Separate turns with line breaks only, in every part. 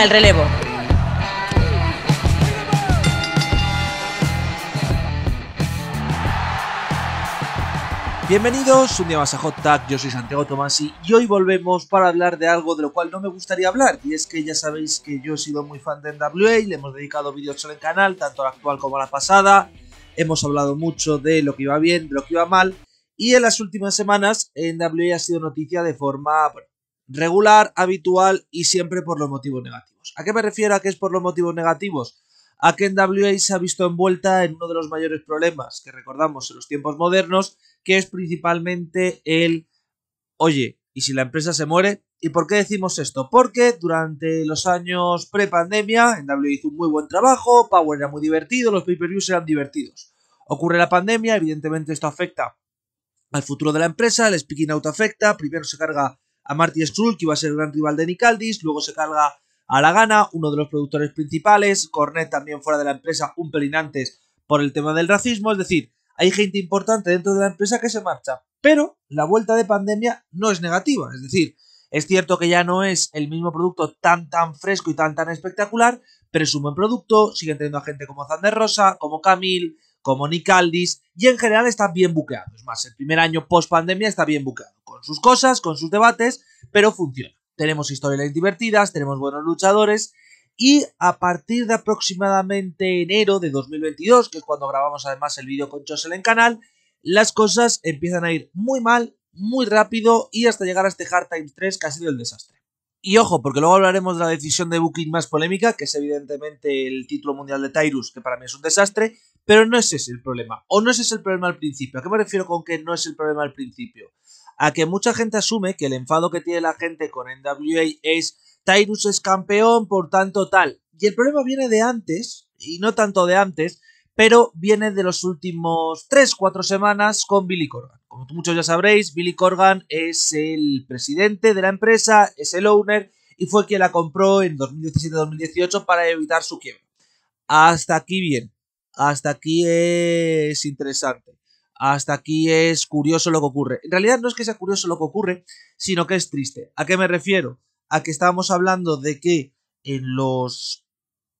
el relevo. Bienvenidos un día más a Hot Tag, yo soy Santiago Tomasi y hoy volvemos para hablar de algo de lo cual no me gustaría hablar y es que ya sabéis que yo he sido muy fan de NWA y le hemos dedicado vídeos sobre el canal, tanto la actual como a la pasada, hemos hablado mucho de lo que iba bien, de lo que iba mal y en las últimas semanas NWA ha sido noticia de forma regular, habitual y siempre por los motivos negativos. ¿A qué me refiero a que es por los motivos negativos? A que NWA se ha visto envuelta en uno de los mayores problemas que recordamos en los tiempos modernos, que es principalmente el, oye, ¿y si la empresa se muere? ¿Y por qué decimos esto? Porque durante los años pre-pandemia, NWA hizo un muy buen trabajo, Power era muy divertido, los pay-per-views eran divertidos. Ocurre la pandemia, evidentemente esto afecta al futuro de la empresa, el speaking out afecta, primero se carga a Marty Strull, que iba a ser gran rival de Nicaldis, luego se carga a la gana, uno de los productores principales, Cornet también fuera de la empresa un pelín antes por el tema del racismo, es decir, hay gente importante dentro de la empresa que se marcha, pero la vuelta de pandemia no es negativa, es decir, es cierto que ya no es el mismo producto tan tan fresco y tan tan espectacular, pero es un buen producto, siguen teniendo a gente como Zander Rosa, como Camil como Nick y en general está bien buqueado. Es más, el primer año post pandemia está bien buqueado, con sus cosas, con sus debates, pero funciona. Tenemos historias divertidas, tenemos buenos luchadores, y a partir de aproximadamente enero de 2022, que es cuando grabamos además el vídeo con Chosel en canal, las cosas empiezan a ir muy mal, muy rápido y hasta llegar a este Hard Times 3 que ha sido el desastre. Y ojo, porque luego hablaremos de la decisión de Booking más polémica, que es evidentemente el título mundial de Tyrus, que para mí es un desastre, pero no ese es el problema, o no ese es el problema al principio. ¿A qué me refiero con que no es el problema al principio? A que mucha gente asume que el enfado que tiene la gente con NWA es Tyrus es campeón, por tanto tal. Y el problema viene de antes, y no tanto de antes, pero viene de los últimos 3-4 semanas con Billy Corgan. Como muchos ya sabréis, Billy Corgan es el presidente de la empresa, es el owner y fue quien la compró en 2017-2018 para evitar su quiebra. Hasta aquí bien hasta aquí es interesante, hasta aquí es curioso lo que ocurre. En realidad no es que sea curioso lo que ocurre, sino que es triste. ¿A qué me refiero? A que estábamos hablando de que en los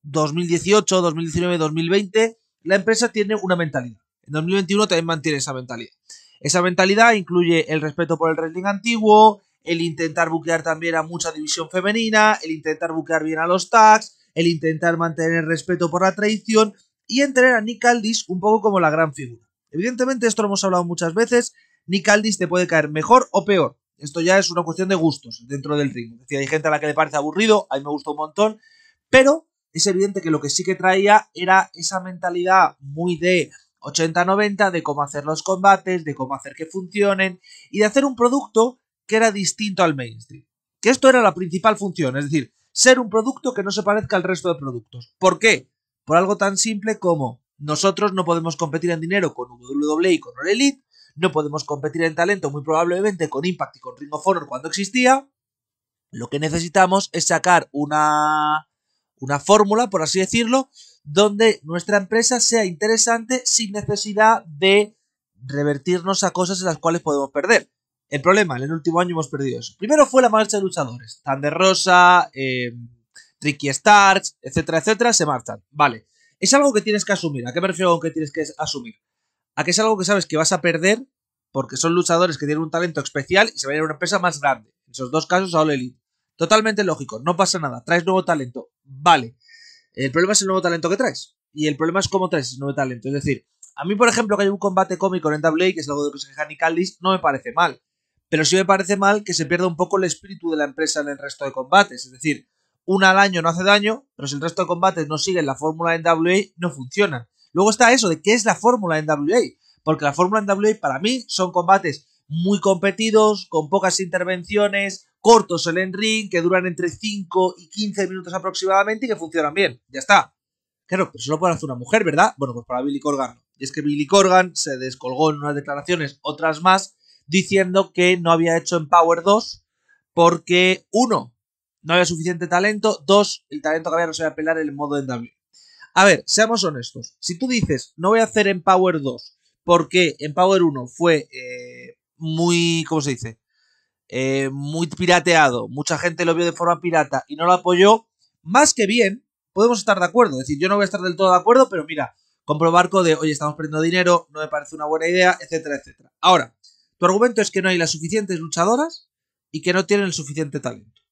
2018, 2019, 2020, la empresa tiene una mentalidad. En 2021 también mantiene esa mentalidad. Esa mentalidad incluye el respeto por el wrestling antiguo, el intentar buquear también a mucha división femenina, el intentar buquear bien a los tags, el intentar mantener el respeto por la tradición y en a Nick Aldis un poco como la gran figura. Evidentemente, esto lo hemos hablado muchas veces, Nick Aldis te puede caer mejor o peor. Esto ya es una cuestión de gustos dentro del ring. Es decir, hay gente a la que le parece aburrido, a mí me gusta un montón, pero es evidente que lo que sí que traía era esa mentalidad muy de 80-90, de cómo hacer los combates, de cómo hacer que funcionen y de hacer un producto que era distinto al mainstream. Que esto era la principal función, es decir, ser un producto que no se parezca al resto de productos. ¿Por qué? por algo tan simple como nosotros no podemos competir en dinero con WWE y con Royal Elite, no podemos competir en talento muy probablemente con Impact y con Ring of Honor cuando existía. Lo que necesitamos es sacar una, una fórmula, por así decirlo, donde nuestra empresa sea interesante sin necesidad de revertirnos a cosas en las cuales podemos perder. El problema, en el último año hemos perdido eso. Primero fue la marcha de luchadores. Tan Rosa, eh, Tricky Starts, etcétera, etcétera, se marchan. Vale. Es algo que tienes que asumir. ¿A qué me refiero que tienes que asumir? A que es algo que sabes que vas a perder porque son luchadores que tienen un talento especial y se van a ir a una empresa más grande. En esos dos casos a All Elite. Totalmente lógico, no pasa nada. Traes nuevo talento, vale. El problema es el nuevo talento que traes. Y el problema es cómo traes ese nuevo talento. Es decir, a mí, por ejemplo, que hay un combate cómico en NWA, que es algo de que se queja Nicalis, no me parece mal. Pero sí me parece mal que se pierda un poco el espíritu de la empresa en el resto de combates. Es decir, una al año no hace daño, pero si el resto de combates no siguen la fórmula NWA, no funcionan. Luego está eso de qué es la fórmula NWA, porque la fórmula NWA para mí son combates muy competidos, con pocas intervenciones, cortos el en ring, que duran entre 5 y 15 minutos aproximadamente y que funcionan bien. Ya está. Claro, pero solo puede hacer una mujer, ¿verdad? Bueno, pues para Billy Corgan. Y es que Billy Corgan se descolgó en unas declaraciones, otras más, diciendo que no había hecho en Power 2 porque, uno, no había suficiente talento. Dos, el talento que había no se a pelar el modo W. A ver, seamos honestos. Si tú dices, no voy a hacer en Power 2 porque en Power 1 fue eh, muy, ¿cómo se dice? Eh, muy pirateado, mucha gente lo vio de forma pirata y no lo apoyó, más que bien, podemos estar de acuerdo. Es decir, yo no voy a estar del todo de acuerdo, pero mira, compro barco de, oye, estamos perdiendo dinero, no me parece una buena idea, etcétera, etcétera. Ahora, tu argumento es que no hay las suficientes luchadoras y que no tienen el suficiente talento.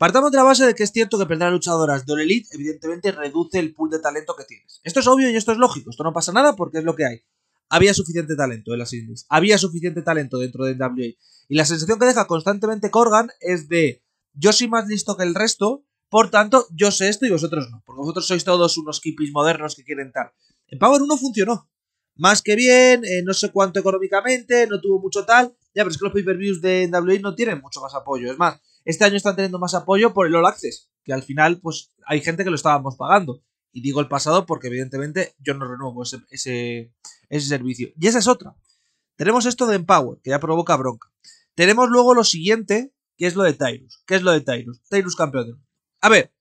Partamos de la base de que es cierto que perder a luchadoras de All Elite, evidentemente, reduce el pool de talento que tienes. Esto es obvio y esto es lógico, esto no pasa nada porque es lo que hay. Había suficiente talento en las indies, había suficiente talento dentro de NWA. Y la sensación que deja constantemente Corgan es de yo soy más listo que el resto, por tanto, yo sé esto y vosotros no, porque vosotros sois todos unos kippis modernos que quieren tal. En Power 1 funcionó. Más que bien, eh, no sé cuánto económicamente, no tuvo mucho tal. Ya, pero es que los pay-per-views de NWA no tienen mucho más apoyo. Es más, este año están teniendo más apoyo por el All Access, que al final pues hay gente que lo estábamos pagando. Y digo el pasado porque evidentemente yo no renuevo ese, ese, servicio. Y esa es otra. Tenemos esto de Empower, que ya provoca bronca. Tenemos luego lo siguiente, que es lo de Tyrus. ¿Qué es lo de Tyrus? Tyrus campeón A ver,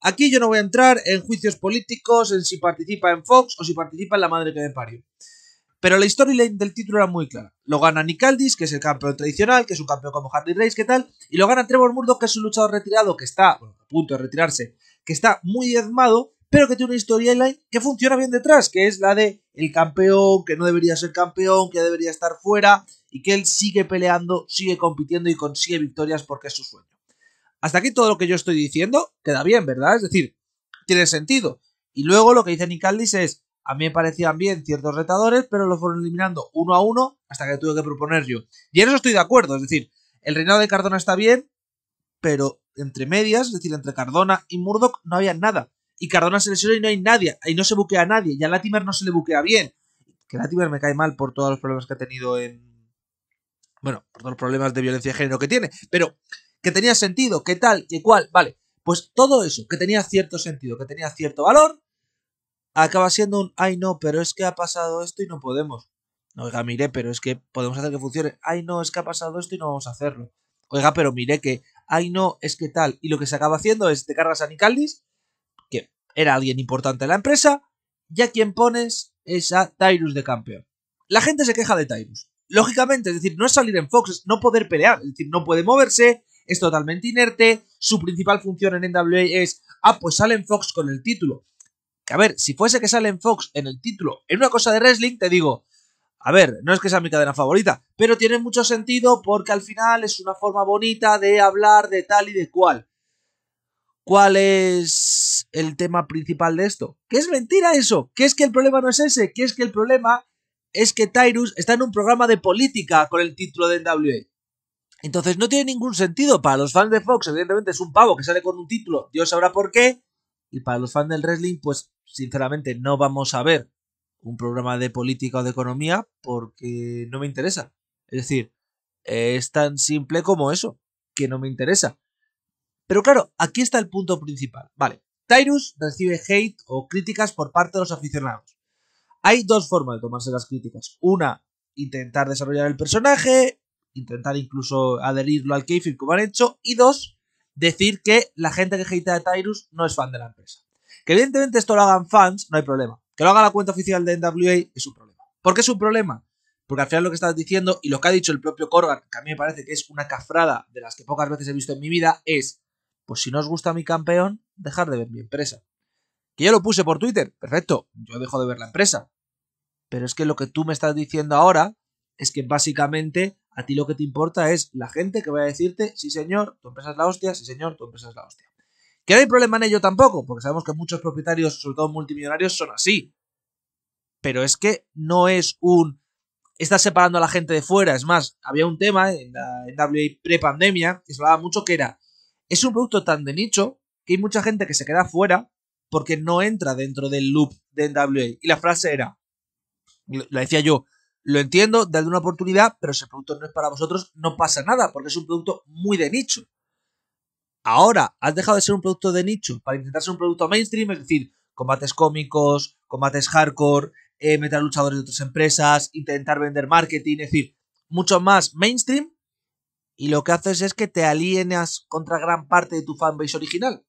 aquí yo no voy a entrar en juicios políticos, en si participa en Fox o si participa en la madre que me parió. Pero la storyline del título era muy clara. Lo gana Nick que es el campeón tradicional, que es un campeón como Harry Race, ¿qué tal. Y lo gana Trevor Murdoch, que es un luchador retirado, que está bueno, a punto de retirarse, que está muy diezmado, pero que tiene una storyline que funciona bien detrás, que es la de el campeón, que no debería ser campeón, que debería estar fuera, y que él sigue peleando, sigue compitiendo y consigue victorias porque es su sueño. Hasta aquí todo lo que yo estoy diciendo queda bien, ¿verdad? Es decir, tiene sentido. Y luego lo que dice Nick es, a mí me parecían bien ciertos retadores, pero lo fueron eliminando uno a uno hasta que tuve que proponer yo. Y en eso estoy de acuerdo, es decir, el reinado de Cardona está bien, pero entre medias, es decir, entre Cardona y Murdoch no había nada. Y Cardona se lesionó y no hay nadie, y no se buquea a nadie, y a Latimer no se le buquea bien. Que Latimer me cae mal por todos los problemas que ha tenido en... Bueno, por todos los problemas de violencia de género que tiene, pero que tenía sentido, ¿Qué tal, que cual, vale. Pues todo eso, que tenía cierto sentido, que tenía cierto valor, acaba siendo un, ay no, pero es que ha pasado esto y no podemos. Oiga, mire, pero es que podemos hacer que funcione. Ay no, es que ha pasado esto y no vamos a hacerlo. Oiga, pero mire que, ay no, es que tal. Y lo que se acaba haciendo es, te cargas a Nicaldis, que era alguien importante en la empresa, y a quien pones es a Tyrus de campeón. La gente se queja de Tyrus. Lógicamente, es decir, no es salir en Fox, es no poder pelear, es decir, no puede moverse, es totalmente inerte, su principal función en NWA es, ah, pues sale en Fox con el título. Que a ver, si fuese que sale en Fox en el título en una cosa de wrestling, te digo, a ver, no es que sea mi cadena favorita, pero tiene mucho sentido porque al final es una forma bonita de hablar de tal y de cual. ¿Cuál es el tema principal de esto? Que es mentira eso, que es que el problema no es ese, que es que el problema es que Tyrus está en un programa de política con el título de NWA. Entonces no tiene ningún sentido para los fans de Fox, evidentemente es un pavo que sale con un título, Dios sabrá por qué, y para los fans del wrestling, pues sinceramente no vamos a ver un programa de política o de economía porque no me interesa. Es decir, es tan simple como eso, que no me interesa. Pero claro, aquí está el punto principal. Vale, Tyrus recibe hate o críticas por parte de los aficionados. Hay dos formas de tomarse las críticas. Una, intentar desarrollar el personaje, intentar incluso adherirlo al kayfabe como han hecho. Y dos, decir que la gente que hatea a Tyrus no es fan de la empresa. Que evidentemente esto lo hagan fans, no hay problema. Que lo haga la cuenta oficial de NWA es un problema. ¿Por qué es un problema? Porque al final lo que estás diciendo y lo que ha dicho el propio Corgan, que a mí me parece que es una cafrada de las que pocas veces he visto en mi vida, es, pues si no os gusta mi campeón, dejar de ver mi empresa. Que yo lo puse por Twitter, perfecto, yo dejo de ver la empresa. Pero es que lo que tú me estás diciendo ahora es que básicamente a ti lo que te importa es la gente que vaya a decirte, sí señor, tu empresa es la hostia, sí señor, tu empresa es la hostia. Que no hay problema en ello tampoco, porque sabemos que muchos propietarios, sobre todo multimillonarios, son así. Pero es que no es un... Estás separando a la gente de fuera. Es más, había un tema en la NWA pre-pandemia que se hablaba mucho que era... Es un producto tan de nicho que hay mucha gente que se queda fuera porque no entra dentro del loop de NWA. Y la frase era... La decía yo, lo entiendo, dadle una oportunidad, pero si el producto no es para vosotros, no pasa nada, porque es un producto muy de nicho. Ahora, has dejado de ser un producto de nicho para intentar ser un producto mainstream, es decir, combates cómicos, combates hardcore, eh, meter luchadores de otras empresas, intentar vender marketing, es decir, mucho más mainstream. Y lo que haces es que te alienas contra gran parte de tu fanbase original.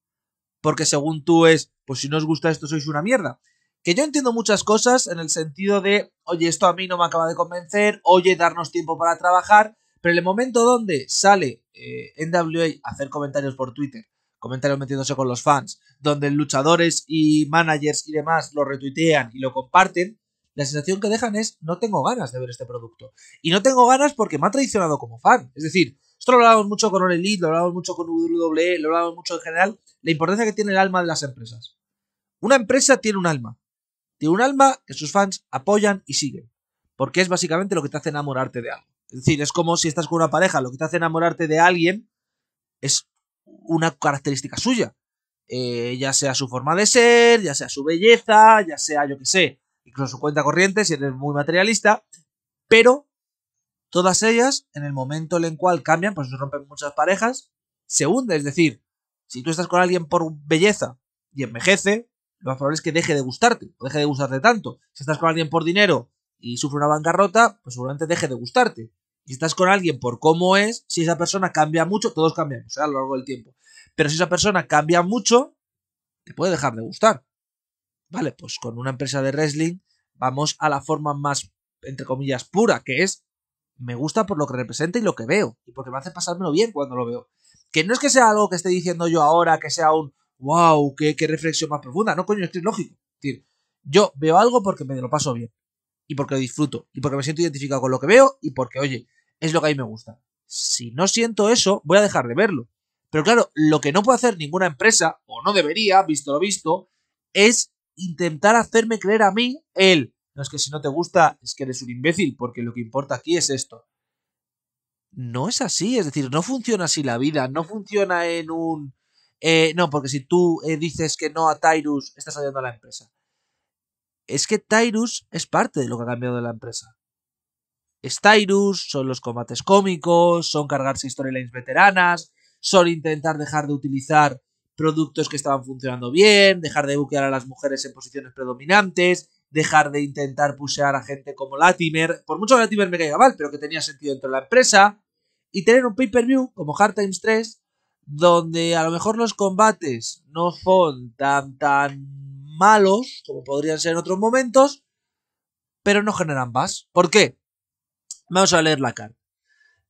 Porque según tú es, pues si no os gusta esto sois una mierda que yo entiendo muchas cosas en el sentido de, oye, esto a mí no me acaba de convencer, oye, darnos tiempo para trabajar, pero en el momento donde sale eh, NWA a hacer comentarios por Twitter, comentarios metiéndose con los fans, donde luchadores y managers y demás lo retuitean y lo comparten, la sensación que dejan es, no tengo ganas de ver este producto. Y no tengo ganas porque me ha traicionado como fan. Es decir, esto lo hablamos mucho con All Elite, lo hablábamos mucho con WWE, lo hablábamos mucho en general, la importancia que tiene el alma de las empresas. Una empresa tiene un alma, tiene un alma que sus fans apoyan y siguen, porque es básicamente lo que te hace enamorarte de algo. Es decir, es como si estás con una pareja, lo que te hace enamorarte de alguien es una característica suya. Eh, ya sea su forma de ser, ya sea su belleza, ya sea, yo qué sé, incluso su cuenta corriente, si eres muy materialista, pero todas ellas, en el momento en el cual cambian, pues se rompen muchas parejas, se hunde. Es decir, si tú estás con alguien por belleza y envejece, lo más probable es que deje de gustarte, o deje de gustarte tanto. Si estás con alguien por dinero y sufre una bancarrota, pues seguramente deje de gustarte. si estás con alguien por cómo es, si esa persona cambia mucho, todos cambiamos ¿eh? a lo largo del tiempo. Pero si esa persona cambia mucho, te puede dejar de gustar. Vale, pues con una empresa de wrestling vamos a la forma más, entre comillas, pura, que es me gusta por lo que representa y lo que veo, y porque me hace pasármelo bien cuando lo veo. Que no es que sea algo que esté diciendo yo ahora, que sea un, wow, qué, reflexión más profunda. No, coño, es lógico. Es decir, yo veo algo porque me lo paso bien. Y porque lo disfruto. Y porque me siento identificado con lo que veo. Y porque, oye, es lo que a mí me gusta. Si no siento eso, voy a dejar de verlo. Pero claro, lo que no puede hacer ninguna empresa, o no debería, visto lo visto, es intentar hacerme creer a mí él. No es que si no te gusta, es que eres un imbécil, porque lo que importa aquí es esto. No es así, es decir, no funciona así la vida, no funciona en un eh, no, porque si tú eh, dices que no a Tyrus, estás ayudando a la empresa. Es que Tyrus es parte de lo que ha cambiado de la empresa. Es Tyrus, son los combates cómicos, son cargarse storylines veteranas, son intentar dejar de utilizar productos que estaban funcionando bien, dejar de buquear a las mujeres en posiciones predominantes, dejar de intentar pusear a gente como Latimer, por mucho que Latimer me caiga mal, pero que tenía sentido dentro de la empresa, y tener un pay-per-view como Hard Times 3 donde a lo mejor los combates no son tan, tan malos como podrían ser en otros momentos, pero no generan más. ¿Por qué? Vamos a leer la carta.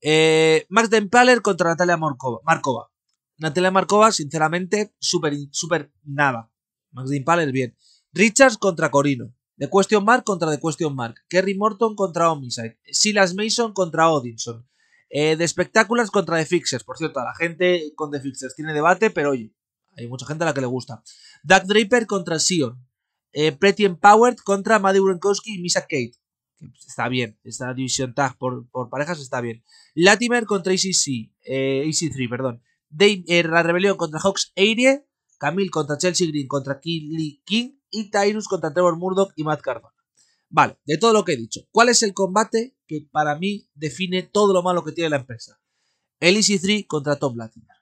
Eh, Max Dempaler contra Natalia Markova. Natalia Markova, sinceramente, súper super nada. Max Dempaler, bien. Richards contra Corino. The Question Mark contra The Question Mark. Kerry Morton contra Omnisite. Silas Mason contra Odinson. Eh, de espectáculos contra The Fixers. Por cierto, la gente con The Fixers tiene debate, pero oye, hay mucha gente a la que le gusta. Doug Draper contra Sion. Eh, Pretty Empowered contra Maddie Wrenkowski y Misa Kate. Pues, está bien, está la división tag por, parejas está bien. Latimer contra ac 3 eh, perdón. Eh, la rebelión contra Hawks Aire. Camille contra Chelsea Green contra Lee King. Y Tyrus contra Trevor Murdoch y Matt Cardon. Vale, de todo lo que he dicho, ¿cuál es el combate que para mí define todo lo malo que tiene la empresa? El Easy 3 contra Tom Latimer.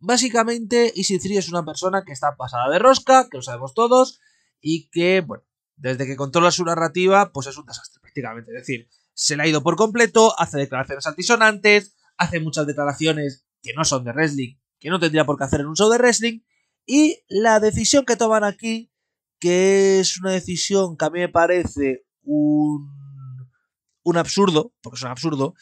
Básicamente, Easy 3 es una persona que está pasada de rosca, que lo sabemos todos, y que, bueno, desde que controla su narrativa, pues es un desastre prácticamente. Es decir, se la ha ido por completo, hace declaraciones altisonantes, hace muchas declaraciones que no son de wrestling, que no tendría por qué hacer en un show de wrestling, y la decisión que toman aquí que es una decisión que a mí me parece un, absurdo, porque es un absurdo,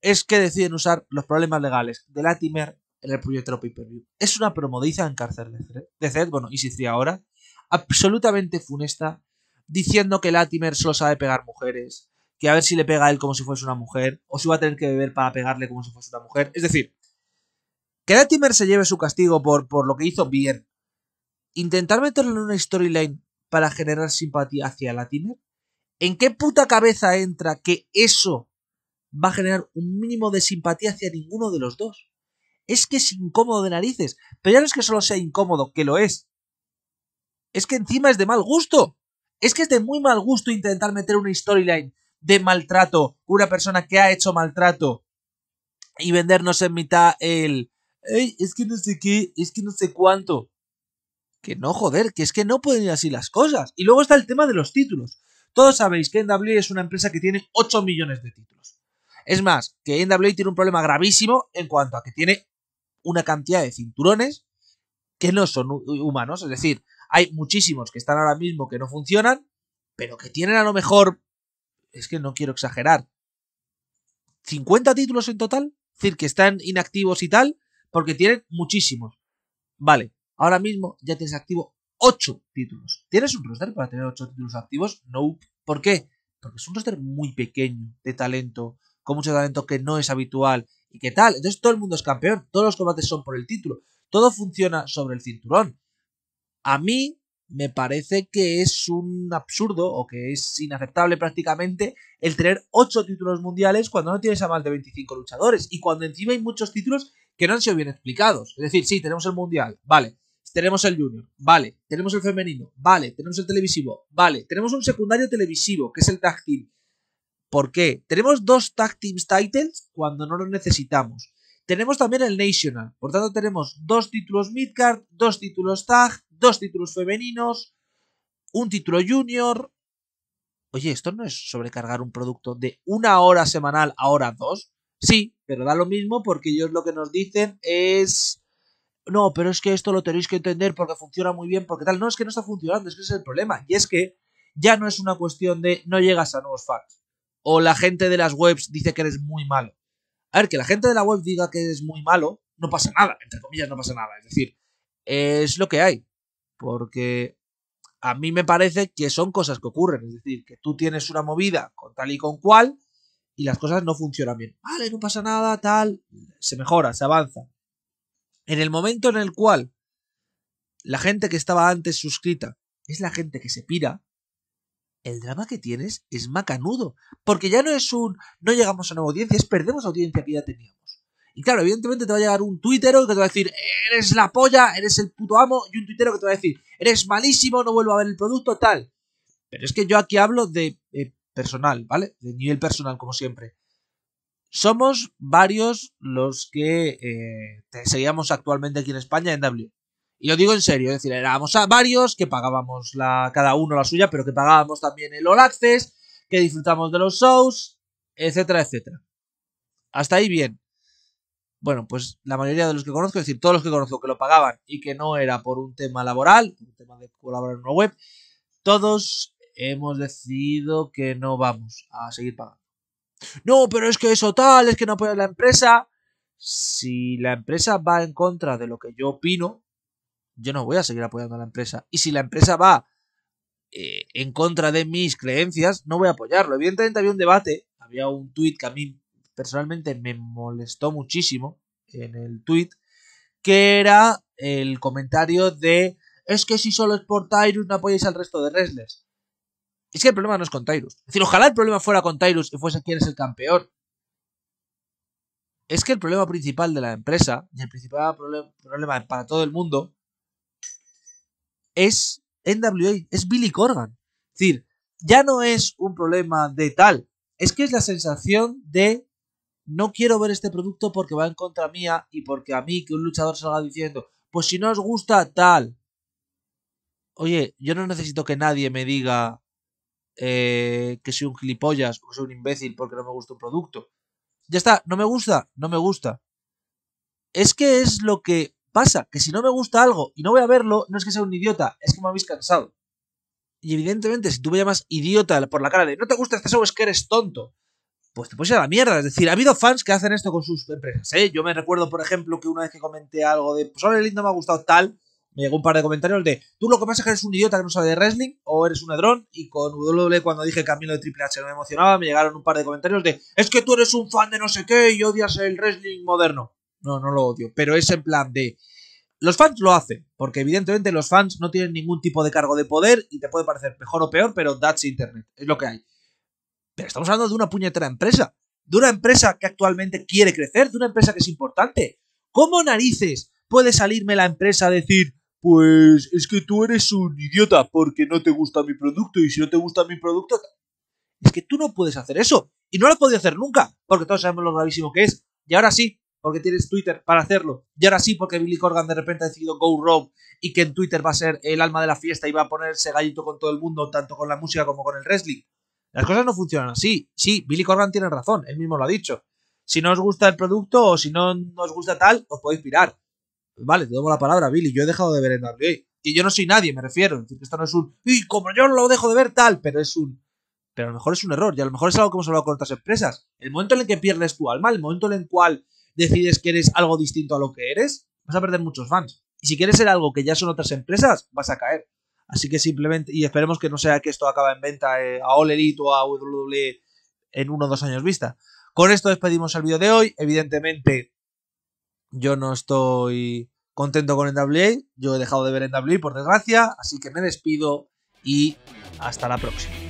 es que deciden usar los problemas legales de Latimer en el proyecto pay Es una promodiza en cárcel de Zed, bueno, y si ahora, absolutamente funesta, diciendo que Latimer solo sabe pegar mujeres, que a ver si le pega a él como si fuese una mujer, o si va a tener que beber para pegarle como si fuese una mujer. Es decir, que Latimer se lleve su castigo por, por lo que hizo bien, intentar meterlo en una storyline para generar simpatía hacia Latiner, ¿en qué puta cabeza entra que eso va a generar un mínimo de simpatía hacia ninguno de los dos? Es que es incómodo de narices, pero ya no es que solo sea incómodo, que lo es. Es que encima es de mal gusto. Es que es de muy mal gusto intentar meter una storyline de maltrato, una persona que ha hecho maltrato, y vendernos en mitad el... es que no sé qué, es que no sé cuánto. Que no, joder, que es que no pueden ir así las cosas. Y luego está el tema de los títulos. Todos sabéis que NWA es una empresa que tiene 8 millones de títulos. Es más, que NWA tiene un problema gravísimo en cuanto a que tiene una cantidad de cinturones que no son humanos. Es decir, hay muchísimos que están ahora mismo que no funcionan, pero que tienen a lo mejor, es que no quiero exagerar, 50 títulos en total. Es decir, que están inactivos y tal, porque tienen muchísimos. Vale, Ahora mismo ya tienes activo 8 títulos. ¿Tienes un roster para tener 8 títulos activos? No. ¿Por qué? Porque es un roster muy pequeño de talento, con mucho talento que no es habitual. ¿Y qué tal? Entonces todo el mundo es campeón, todos los combates son por el título, todo funciona sobre el cinturón. A mí me parece que es un absurdo o que es inaceptable prácticamente el tener 8 títulos mundiales cuando no tienes a más de 25 luchadores y cuando encima hay muchos títulos que no han sido bien explicados. Es decir, sí, tenemos el Mundial, vale. Tenemos el Junior, vale. Tenemos el femenino, vale. Tenemos el televisivo, vale. Tenemos un secundario televisivo, que es el tag team. ¿Por qué? Tenemos dos tag teams titles cuando no los necesitamos. Tenemos también el National. Por tanto, tenemos dos títulos midcard, dos títulos tag, dos títulos femeninos, un título junior. Oye, esto no es sobrecargar un producto de una hora semanal a hora dos. Sí, pero da lo mismo porque ellos lo que nos dicen es... No, pero es que esto lo tenéis que entender porque funciona muy bien, porque tal. No, es que no está funcionando, es que ese es el problema. Y es que ya no es una cuestión de no llegas a nuevos fans. O la gente de las webs dice que eres muy malo. A ver, que la gente de la web diga que eres muy malo, no pasa nada, entre comillas no pasa nada. Es decir, es lo que hay. Porque a mí me parece que son cosas que ocurren. Es decir, que tú tienes una movida con tal y con cual y las cosas no funcionan bien. Vale, no pasa nada, tal, se mejora, se avanza. En el momento en el cual la gente que estaba antes suscrita es la gente que se pira, el drama que tienes es macanudo. Porque ya no es un no llegamos a nueva audiencia, es perdemos audiencia que ya teníamos. Y claro, evidentemente te va a llegar un tuitero que te va a decir, eres la polla, eres el puto amo, y un tuitero que te va a decir, eres malísimo, no vuelvo a ver el producto, tal. Pero es que yo aquí hablo de personal, ¿vale? De nivel personal, como siempre. Somos varios los que eh, seguíamos actualmente aquí en España en W. Y lo digo en serio, es decir, éramos varios que pagábamos la, cada uno la suya, pero que pagábamos también el All Access, que disfrutamos de los shows, etcétera, etcétera. Hasta ahí bien. Bueno, pues la mayoría de los que conozco, es decir, todos los que conozco que lo pagaban y que no era por un tema laboral, un tema de colaborar en una web, todos hemos decidido que no vamos a seguir pagando. No, pero es que eso tal, es que no puede la empresa. Si la empresa va en contra de lo que yo opino, yo no voy a seguir apoyando a la empresa. Y si la empresa va eh, en contra de mis creencias, no voy a apoyarlo. Evidentemente había un debate, había un tuit que a mí personalmente me molestó muchísimo en el tuit, que era el comentario de es que si solo es por Tyrus no apoyáis al resto de wrestlers. Es que el problema no es con Tyrus. Es decir, ojalá el problema fuera con Tyrus y fuese quien es el campeón. Es que el problema principal de la empresa y el principal problema para todo el mundo es NWA, es Billy Corgan. Es decir, ya no es un problema de tal, es que es la sensación de no quiero ver este producto porque va en contra mía y porque a mí que un luchador salga diciendo, pues si no os gusta tal. Oye, yo no necesito que nadie me diga, eh, que soy un gilipollas o que soy un imbécil porque no me gusta un producto. Ya está, no me gusta, no me gusta. Es que es lo que pasa, que si no me gusta algo y no voy a verlo, no es que sea un idiota, es que me habéis cansado. Y evidentemente, si tú me llamas idiota por la cara de no te gusta este show, es que eres tonto, pues te puedes ir a la mierda. Es decir, ha habido fans que hacen esto con sus empresas. ¿eh? Yo me recuerdo, por ejemplo, que una vez que comenté algo de, pues ahora lindo me ha gustado tal, me llegó un par de comentarios de tú lo que pasa es que eres un idiota que no sabe de wrestling o eres un dron y con W cuando dije camino de Triple H no me emocionaba me llegaron un par de comentarios de es que tú eres un fan de no sé qué y odias el wrestling moderno no no lo odio pero es en plan de los fans lo hacen porque evidentemente los fans no tienen ningún tipo de cargo de poder y te puede parecer mejor o peor pero that's internet es lo que hay pero estamos hablando de una puñetera empresa de una empresa que actualmente quiere crecer de una empresa que es importante cómo narices puede salirme la empresa a decir pues es que tú eres un idiota porque no te gusta mi producto y si no te gusta mi producto... Es que tú no puedes hacer eso. Y no lo he podido hacer nunca, porque todos sabemos lo gravísimo que es. Y ahora sí, porque tienes Twitter para hacerlo. Y ahora sí, porque Billy Corgan de repente ha decidido go wrong y que en Twitter va a ser el alma de la fiesta y va a ponerse gallito con todo el mundo, tanto con la música como con el wrestling. Las cosas no funcionan así. Sí, Billy Corgan tiene razón, él mismo lo ha dicho. Si no os gusta el producto o si no, no os gusta tal, os podéis pirar. Vale, te doy la palabra, Billy. Yo he dejado de ver en WA. Que yo no soy nadie, me refiero. decir, que esto no es un. Y como yo no lo dejo de ver, tal. Pero es un. Pero a lo mejor es un error. Y a lo mejor es algo que hemos hablado con otras empresas. El momento en el que pierdes tu alma, el momento en el cual decides que eres algo distinto a lo que eres, vas a perder muchos fans. Y si quieres ser algo que ya son otras empresas, vas a caer. Así que simplemente. Y esperemos que no sea que esto acabe en venta eh, a All o a WWE en uno o dos años vista. Con esto despedimos el vídeo de hoy. Evidentemente yo no estoy contento con NWA, yo he dejado de ver NWA por desgracia, así que me despido y hasta la próxima.